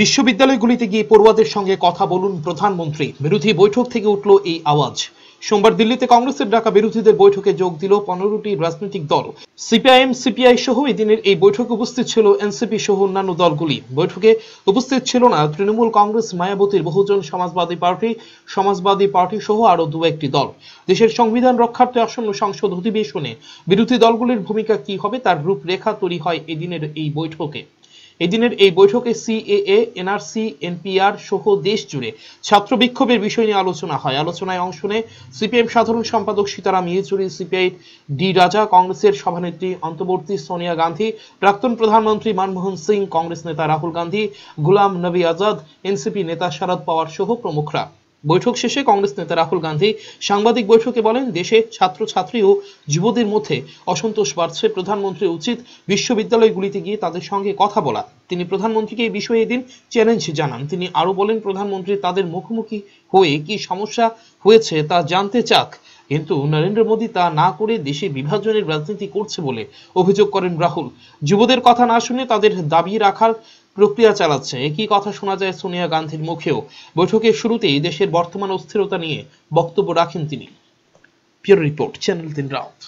বিশ্ববিদ্যালয়গুলিতে গিয়ে পড়ুয়াদের সঙ্গে কথা বলুন প্রধানমন্ত্রী বিরোধী বৈঠক থেকে উঠল এই আওয়াজ সোমবার দিল্লিতে কংগ্রেসের ডাকা বিরোধীদের বৈঠকে যোগ দিল পনেরোটি রাজনৈতিক দল সিপিআইএম সিপিআই সহ এদিনের এই বৈঠকে উপস্থিত ছিল এনসিপি সহ অন্যান্য দলগুলি বৈঠকে উপস্থিত ছিল না তৃণমূল কংগ্রেস মায়াবতীর বহুজন সমাজবাদী পার্টি সমাজবাদী পার্টি সহ আরও দু একটি দল দেশের সংবিধান রক্ষার্থে আসন্ন সংসদ অধিবেশনে বিরোধী দলগুলির ভূমিকা কি হবে তার রূপরেখা তৈরি হয় এদিনের এই বৈঠকে এদিনের এই বৈঠকে সিএএ এনআরসি এনপিআর সহ দেশ জুড়ে ছাত্র বিক্ষোভের বিষয় নিয়ে আলোচনা হয় আলোচনায় অংশ নেয় সিপিএম সাধারণ সম্পাদক সীতারাম ইয়েচুরি সিপিআই ডি রাজা কংগ্রেসের সভানেত্রী অন্তর্বর্তী সোনিয়া গান্ধী প্রাক্তন প্রধানমন্ত্রী মনমোহন সিং কংগ্রেস নেতা রাহুল গান্ধী গুলাম নবী আজাদ এনসিপি নেতা শরদ পাওয়ার সহ প্রমুখরা বৈঠক শেষে কংগ্রেস নেতা রাহুল গান্ধী সাংবাদিক বৈঠকে বলেন দেশে ছাত্রী ও যুবদের মধ্যে অসন্তোষ বাড়ছে প্রধানমন্ত্রী উচিত বিশ্ববিদ্যালয়গুলিতে গিয়ে তাদের সঙ্গে কথা বলা তিনি প্রধানমন্ত্রীকে এই বিষয়ে এদিন চ্যালেঞ্জ জানান তিনি আরও বলেন প্রধানমন্ত্রী তাদের মুখোমুখি হয়ে কি সমস্যা হয়েছে তা জানতে চাক কিন্তু নরেন্দ্র মোদী তা না করে দেশে বিভাজনের রাজনীতি করছে বলে অভিযোগ করেন রাহুল যুবদের কথা না শুনে তাদের দাবি রাখার প্রক্রিয়া চালাচ্ছে একই কথা শোনা যায় সোনিয়া গান্ধীর মুখেও বৈঠকের শুরুতেই দেশের বর্তমান অস্থিরতা নিয়ে বক্তব্য রাখেন তিনি রিপোর্ট চ্যানেল তিন রাউন্ড